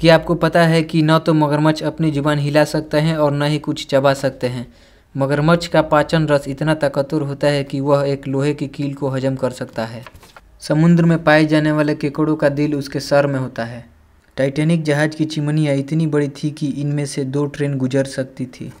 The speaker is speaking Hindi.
कि आपको पता है कि न तो मगरमच्छ अपनी जुबान हिला सकते हैं और न ही कुछ चबा सकते हैं मगरमच्छ का पाचन रस इतना ताकतवर होता है कि वह एक लोहे की कील को हजम कर सकता है समुद्र में पाए जाने वाले केकड़ों का दिल उसके सर में होता है टाइटैनिक जहाज़ की चिमनियाँ इतनी बड़ी थी कि इनमें से दो ट्रेन गुजर सकती थी